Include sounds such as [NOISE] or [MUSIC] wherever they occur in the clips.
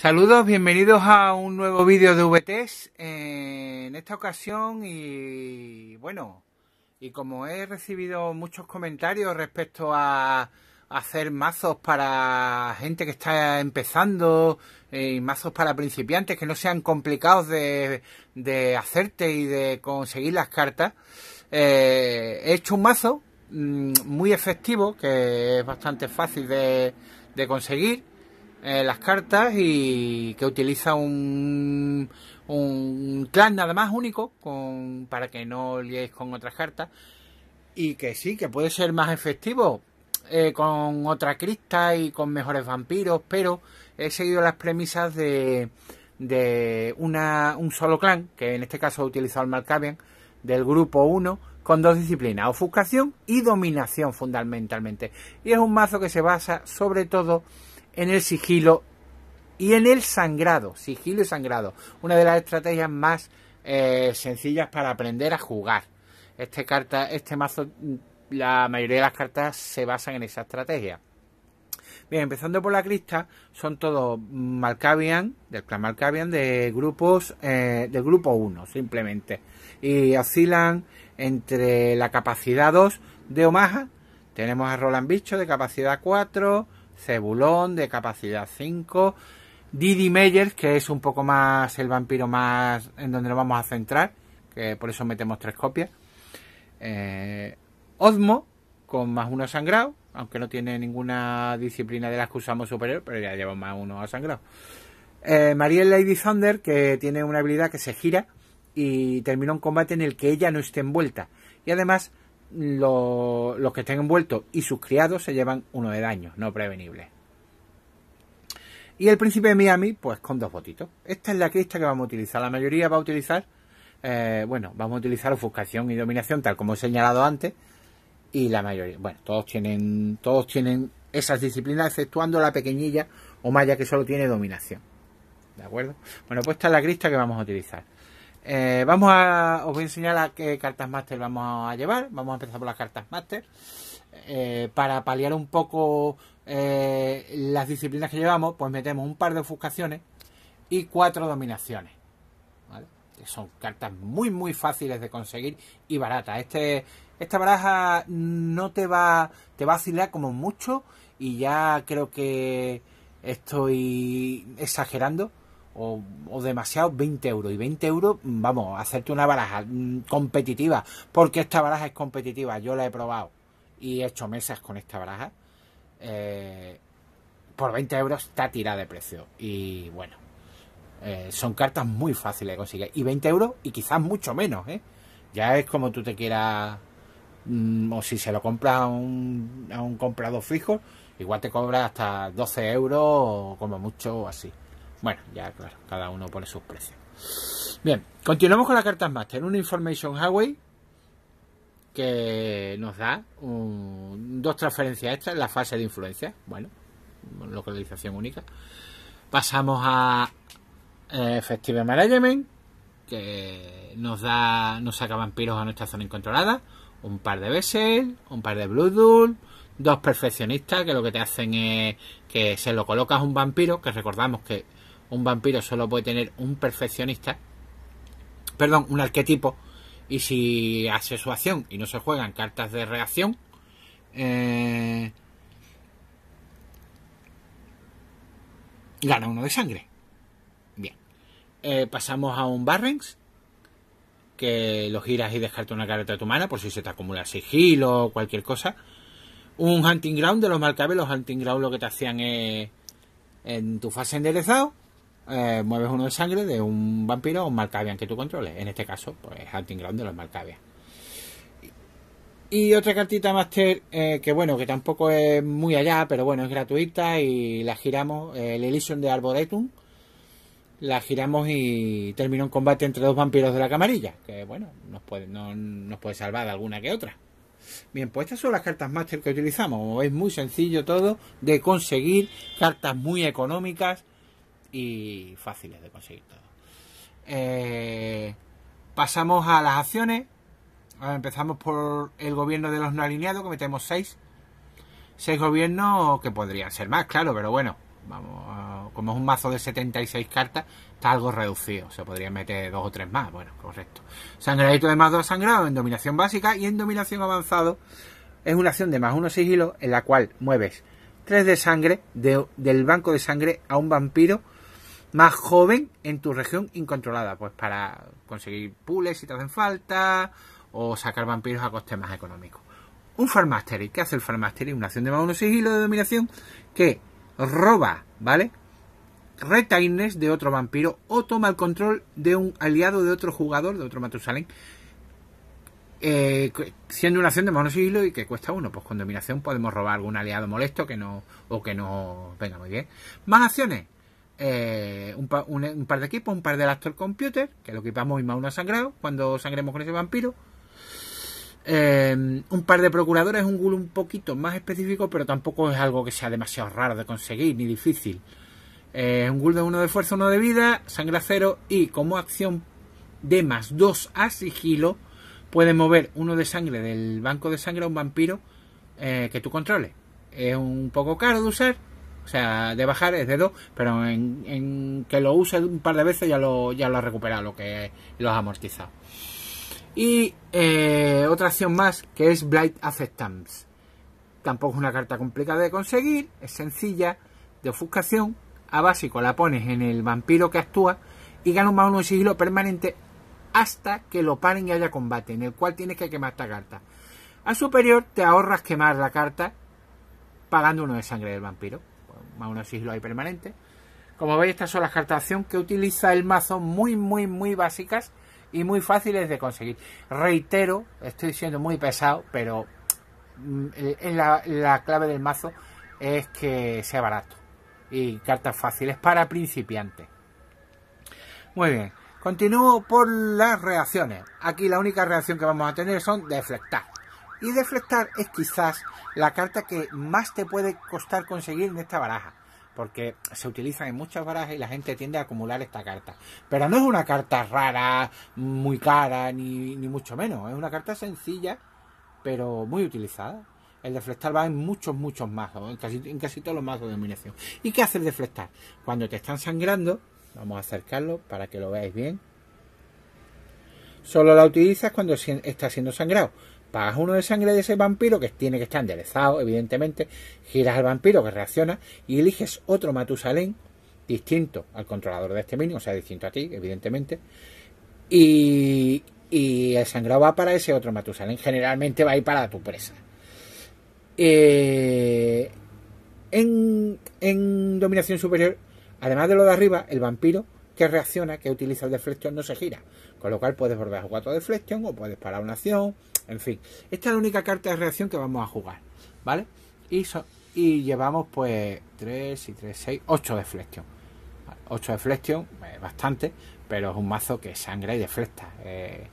Saludos, bienvenidos a un nuevo vídeo de VTs. Eh, en esta ocasión, y bueno, y como he recibido muchos comentarios respecto a, hacer mazos para gente que está empezando, eh, y mazos para principiantes que no sean complicados de, hacerte y de conseguir las cartas, eh, he hecho un mazo mm, muy efectivo, que es bastante fácil de, de conseguir eh, las cartas y que utiliza un, clan nada más único para que no liéis con otras cartas y que sí, que puede ser más efectivo eh, con otra crista y con mejores vampiros, pero he seguido las premisas de, de un solo clan, que en este caso he utilizado el Malkavian, del grupo 1, con dos disciplinas, ofuscación y dominación fundamentalmente. Y es un mazo que se basa sobre todo en el sigilo y en el sangrado. Sigilo y sangrado. Una de las estrategias más eh, sencillas para aprender a jugar. Este, carta, este mazo, mm, la mayoría de las cartas se basan en esa estrategia. Bien, empezando por la crista, son todos Malkavian, del clan Malkavian, de grupos, eh, del grupo 1, simplemente. Y oscilan entre la capacidad 2 de Omaha, tenemos a Roland Bicho de capacidad 4, Cebulón de capacidad 5, Didi Meyers, que es un poco más el vampiro más en donde nos vamos a centrar, que por eso metemos tres copias. Eh, Osmo, con más uno sangrado, aunque no tiene ninguna disciplina de las que usamos superior, pero ya lleva más uno a sangrado. Eh, Mariel Lady Thunder, que tiene una habilidad que se gira y termina un combate en el que ella no esté envuelta. Y además los que estén envueltos y sus criados se llevan uno de daño, no prevenible. Y el príncipe de Miami, pues con dos botitos. Esta es la crista que vamos a utilizar. La mayoría va a utilizar, eh, bueno, vamos a utilizar ofuscación y dominación, tal como he señalado antes. Y la mayoría, bueno, todos tienen, todos tienen esas disciplinas, exceptuando la pequeñilla o malla que solo tiene dominación. ¿De acuerdo? Bueno, pues esta es la crista que vamos a utilizar. Eh, vamos a, os voy a enseñar a qué cartas máster vamos a llevar. Vamos a empezar por las cartas máster. Eh, para paliar un poco eh, las disciplinas que llevamos, pues metemos un par de ofuscaciones y cuatro dominaciones. Son cartas muy, muy fáciles de conseguir y baratas. Este, esta baraja no te va, te va a vacilar como mucho y ya creo que estoy exagerando o, demasiado 20 euros. Y 20 euros, vamos, hacerte una baraja mm, competitiva, porque esta baraja es competitiva, yo la he probado y he hecho mesas con esta baraja. Eh, por 20 euros está tirada de precio. Y bueno, eh, son cartas muy fáciles de conseguir. Y 20 euros y quizás mucho menos, ¿eh? Ya es como tú te quieras. Mm, o si se lo compras a un, a comprador fijo, igual te cobra hasta 12 euros, como mucho, o así. Bueno, ya claro, cada uno pone sus precios. Bien, continuamos con las cartas Master. Un Information Highway que nos da dos transferencias extra en la fase de influencia. Bueno, localización única. Pasamos a Effective eh, Management, que nos da nos saca vampiros a nuestra zona incontrolada. Un par de Bessel, un par de Blue dos perfeccionistas que lo que te hacen es que se lo colocas un vampiro, que recordamos que un vampiro solo puede tener un perfeccionista, perdón, un arquetipo, y si hace su acción y no se juegan cartas de reacción, eh, gana uno de sangre. Bien, eh, pasamos a un Barrens, que lo giras y descarta una carta de tu mano por si se te acumula sigilo o cualquier cosa. Un Hunting Ground de los Malcabe, los Hunting Ground lo que te hacían es en tu fase enderezado eh, mueves uno de sangre de un vampiro o un Malkavian que tú controles. En este caso, pues Hunting Ground de los Malkavian. Y otra cartita máster eh, que bueno, que tampoco es muy allá, pero bueno, es gratuita y la giramos, eh, el elision de Arboretum, la giramos y terminó un combate entre dos vampiros de la camarilla, que bueno, nos puede, no, nos puede salvar alguna que otra. Bien, pues estas son las cartas máster que utilizamos, como veis, muy sencillo todo, de conseguir cartas muy económicas y fáciles de conseguir todo. Eh, pasamos a las acciones. empezamos por el gobierno de los no alineados, que metemos seis. Seis gobiernos que podrían ser más, claro, pero bueno, vamos, ah, como es un mazo de 76 cartas, está algo reducido. Se podrían meter dos o tres más, bueno, correcto. Sangradito de más dos sangrado en dominación básica y en dominación avanzado es una acción de más uno sigilo en la cual mueves tres de sangre del banco de sangre a un vampiro más joven en tu región incontrolada, pues para conseguir pules si te hacen falta o sacar vampiros a coste más económico Un Farmastery, ¿qué hace el Farmastery? Una acción de más uno sigilo de dominación que roba, ¿vale? Retaines de otro vampiro o toma el control de un aliado de otro jugador, de otro Matusalén, eh, siendo una acción de mono sigilo y que cuesta uno. Pues con dominación podemos robar algún aliado molesto que no o que no venga muy bien. Más acciones. Eh, un, par de equipos, un par de actor Computer, que lo equipamos y más uno sangrado cuando sangremos con ese vampiro. Em, un par de procuradores, un ghoul un poquito más específico, pero tampoco es algo que sea demasiado raro de conseguir ni difícil. Eh, un ghoul de uno de fuerza, uno de vida, sangre a cero y como acción de más dos a sigilo, puede mover uno de sangre del banco de sangre a un vampiro eh, que tú controles. Es un poco caro de usar, o sea, de bajar es de dos, pero en, que lo use un par de veces ya lo, ya lo ha recuperado, lo que lo ha amortizado. Y eh, otra acción más que es Blight Acceptance. Tampoco es una carta complicada de conseguir, es sencilla, de ofuscación. A básico la pones en el vampiro que actúa y gana un más uno de sigilo permanente hasta que lo paren y haya combate, en el cual tienes que quemar esta carta. A superior te ahorras quemar la carta pagando uno de sangre del vampiro más si lo hay permanente. Como veis, estas son las cartas de acción que utiliza el mazo muy, muy, muy básicas y muy fáciles de conseguir. Reitero, estoy siendo muy pesado, pero mm, la, la clave del mazo es que sea barato y cartas fáciles para principiantes. Muy bien, continúo por las reacciones. Aquí la única reacción que vamos a tener son deflectar. Y deflectar es quizás la carta que más te puede costar conseguir en esta baraja, porque se utiliza en muchas barajas y la gente tiende a acumular esta carta. Pero no es una carta rara, muy cara, ni, ni mucho menos. Es una carta sencilla, pero muy utilizada. El deflectar va en muchos, muchos mazos, en casi, en casi todos los mazos de dominación. ¿Y qué hace el deflectar? Cuando te están sangrando, vamos a acercarlo para que lo veáis bien. Solo la utilizas cuando está siendo sangrado pagas uno de sangre de ese vampiro que tiene que estar enderezado, evidentemente, giras al vampiro que reacciona y eliges otro Matusalén distinto al controlador de este mínimo, o sea, distinto a ti, evidentemente, y, y el sangrado va para ese otro Matusalén, generalmente va a ir para tu presa. Eh, en, dominación superior, además de lo de arriba, el vampiro que reacciona, que utiliza el deflection, no se gira. Con lo cual puedes volver a jugar todo deflection o puedes parar una acción en fin, esta es la única carta de reacción que vamos a jugar, ¿vale? Y, llevamos pues 3 y 3, 6, 8 de flexión. 8 de flexión, eh, bastante, pero es un mazo que sangra y deflecta. Eh,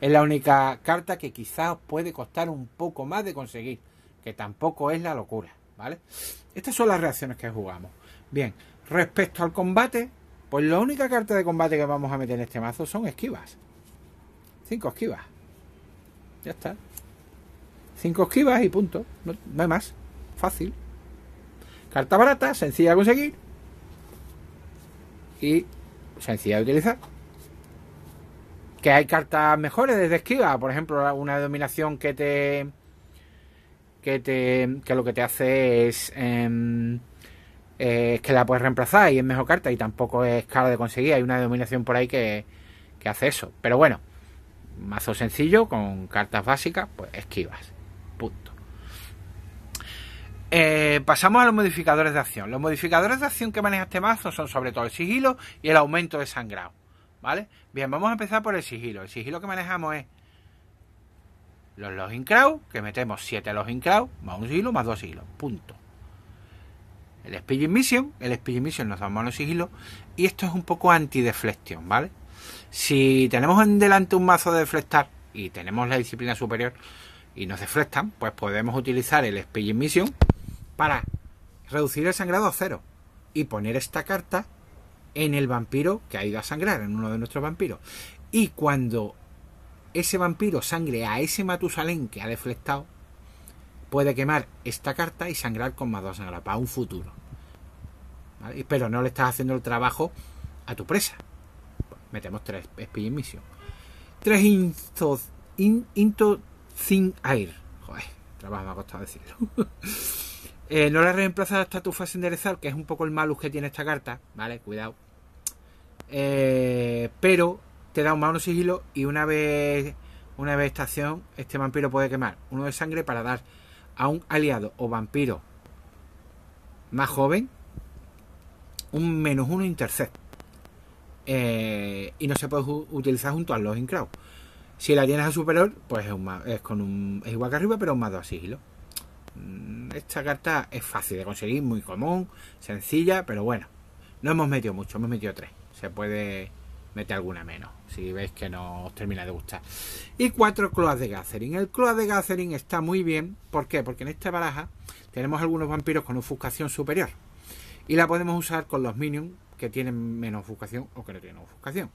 es la única carta que quizás puede costar un poco más de conseguir, que tampoco es la locura, ¿vale? Estas son las reacciones que jugamos. Bien, respecto al combate, pues la única carta de combate que vamos a meter en este mazo son esquivas. 5 esquivas. Ya está. Cinco esquivas y punto. No, hay más. Fácil. Carta barata, sencilla de conseguir. Y sencilla de utilizar. Que hay cartas mejores desde esquiva. Por ejemplo, una dominación que te. Que, te, que lo que te hace es em, eh, que la puedes reemplazar y es mejor carta y tampoco es cara de conseguir. Hay una dominación por ahí que, que hace eso. Pero bueno, mazo sencillo con cartas básicas, pues esquivas. Punto. Eh, pasamos a los modificadores de acción. Los modificadores de acción que maneja este mazo son sobre todo el sigilo y el aumento de sangrado. ¿Vale? Bien, vamos a empezar por el sigilo. El sigilo que manejamos es los Login Crowd, que metemos 7 Login Crowd, más un sigilo, más dos sigilos. Punto. El Speed Mission, el Speed Mission nos da un sigilo, y esto es un poco anti-deflection, ¿vale? Si tenemos en delante un mazo de deflectar y tenemos la disciplina superior y nos deflectan, pues podemos utilizar el in Mission para reducir el sangrado a cero y poner esta carta en el vampiro que ha ido a sangrar, en uno de nuestros vampiros. Y cuando ese vampiro sangre a ese Matusalén que ha deflectado, puede quemar esta carta y sangrar con más dos sangradas para un futuro. Pero no le estás haciendo el trabajo a tu presa metemos tres en y Tres Into, into Thin Air. Joder, trabajo me ha costado decirlo. [LAUGHS] Eh, no la reemplaza hasta tu fase enderezar, que es un poco el malus que tiene esta carta, ¿vale? Cuidado. Eh, pero te da un mano sigilo y una vez una vez estación, este vampiro puede quemar uno de sangre para dar a un aliado o vampiro más joven un menos uno intercept. Eh, y no se puede utilizar junto al Login Crowd. Si la tienes a superior, pues es, con igual que arriba, pero un más 2 a sigilo. Esta carta es fácil de conseguir, muy común, sencilla, pero bueno. No hemos metido mucho, hemos metido tres Se puede meter alguna menos, si veis que no os termina de gustar. Y cuatro Cloas de Gathering. El Cloas de Gathering está muy bien, ¿por qué? Porque en esta baraja tenemos algunos vampiros con ofuscación superior. Y la podemos usar con los minions que tienen menos ofuscación o que no tienen ofuscación.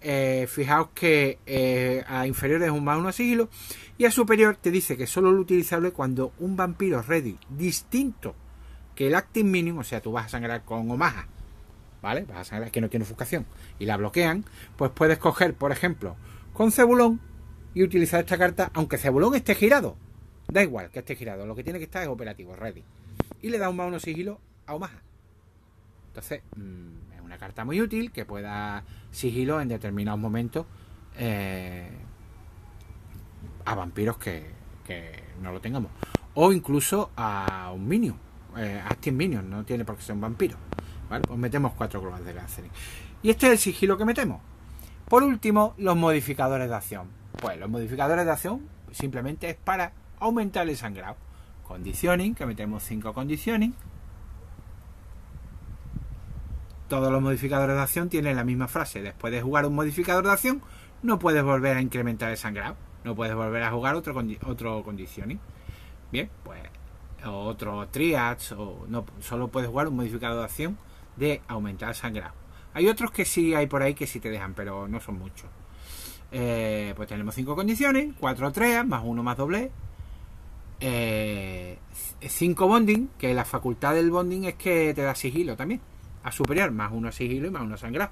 Eh, fijaos que eh, a inferior es un más uno sigilo y a superior te dice que solo lo utilizable cuando un vampiro ready distinto que el active minion, o sea, tú vas a sangrar con Omaha, ¿vale? Vas a sangrar que no tiene ofuscación y la bloquean, pues puedes coger, por ejemplo, con Cebulón y utilizar esta carta, aunque Cebulón esté girado, da igual que esté girado, lo que tiene que estar es operativo, ready. Y le da un más uno sigilo a Omaha. Entonces, mm, es una carta muy útil que pueda sigilo en determinados momentos eh, a vampiros que, no lo tengamos. O incluso a un minion, eh, a Steam Minion, no tiene por qué ser un vampiro. ¿vale? Pues metemos cuatro globas de láser Y este es el sigilo que metemos. Por último, los modificadores de acción. Pues los modificadores de acción simplemente es para aumentar el sangrado. Condicioning, que metemos cinco conditioning. Todos los modificadores de acción tienen la misma frase. Después de jugar un modificador de acción, no puedes volver a incrementar el sangrado. No puedes volver a jugar otro, condición otro Bien, pues otro triads o no solo puedes jugar un modificador de acción de aumentar el sangrado hay otros que sí hay por ahí que sí te dejan pero no son muchos eh, pues tenemos cinco condiciones cuatro treas más uno más doble eh, cinco bonding que la facultad del bonding es que te da sigilo también a superior, más uno a sigilo y más uno a sangrado.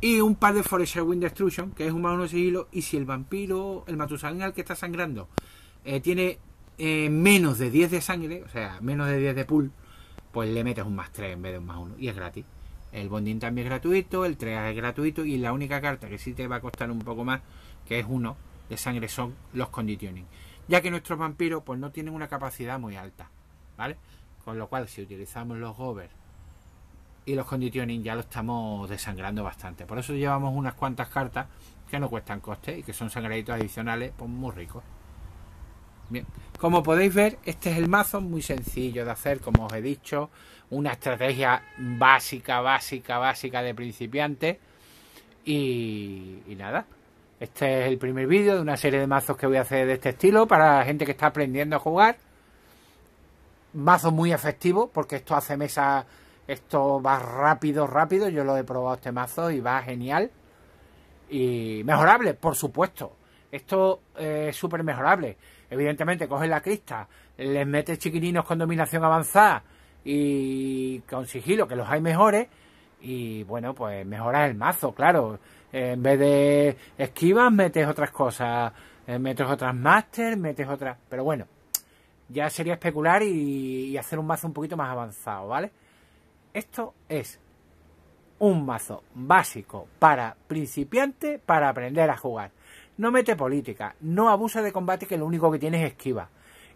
Y un par de Forest Wind Destruction, que es un más uno a sigilo. Y si el vampiro, el matusalén al que está sangrando, eh, tiene eh, menos de 10 de sangre, o sea, menos de 10 de pool, pues le metes un más 3 en vez de un más 1 y es gratis. El bondín también es gratuito, el 3 es gratuito y la única carta que sí te va a costar un poco más, que es uno de sangre, son los conditioning. Ya que nuestros vampiros pues no tienen una capacidad muy alta, ¿vale? Con lo cual si utilizamos los govers y los conditioning ya lo estamos desangrando bastante. Por eso llevamos unas cuantas cartas que no cuestan coste y que son sangraditos adicionales pues muy ricos. Bien, como podéis ver, este es el mazo muy sencillo de hacer, como os he dicho, una estrategia básica, básica, básica de principiante. Y, nada, este es el primer vídeo de una serie de mazos que voy a hacer de este estilo para la gente que está aprendiendo a jugar. Mazo muy efectivo, porque esto hace mesa esto va rápido, rápido. Yo lo he probado este mazo y va genial. Y mejorable, por supuesto. Esto eh, es súper mejorable. Evidentemente, coges la crista, les metes chiquininos con dominación avanzada y con sigilo, que los hay mejores. Y bueno, pues mejoras el mazo, claro. en vez de esquivas, metes otras cosas. Eh, metes otras máster, metes otras. Pero bueno, ya sería especular y hacer un mazo un poquito más avanzado, ¿vale? Esto es un mazo básico para principiante para aprender a jugar. No mete política, no abusa de combate que lo único que tiene es esquiva.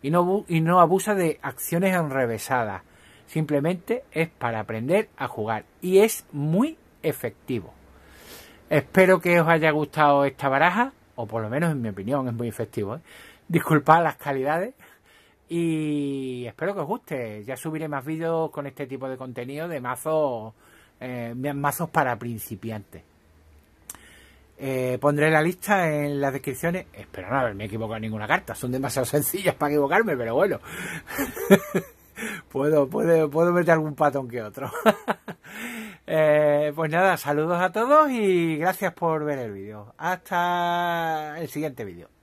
Y no, abusa de acciones enrevesadas. Simplemente es para aprender a jugar. Y es muy efectivo. Espero que os haya gustado esta baraja. O por lo menos en mi opinión es muy efectivo. ¿eh? Disculpad las calidades. Y espero que os guste. Ya subiré más vídeos con este tipo de contenido de mazos, eh, mazos para principiantes. Eh, pondré la lista en las descripciones. Espero no haberme equivocado en ninguna carta. Son demasiado [LAUGHS] sencillas para equivocarme, pero bueno. [LAUGHS] puedo, puedo, puedo meter algún patón que otro. [LAUGHS] Eh, pues nada, saludos a todos y gracias por ver el vídeo. Hasta el siguiente vídeo.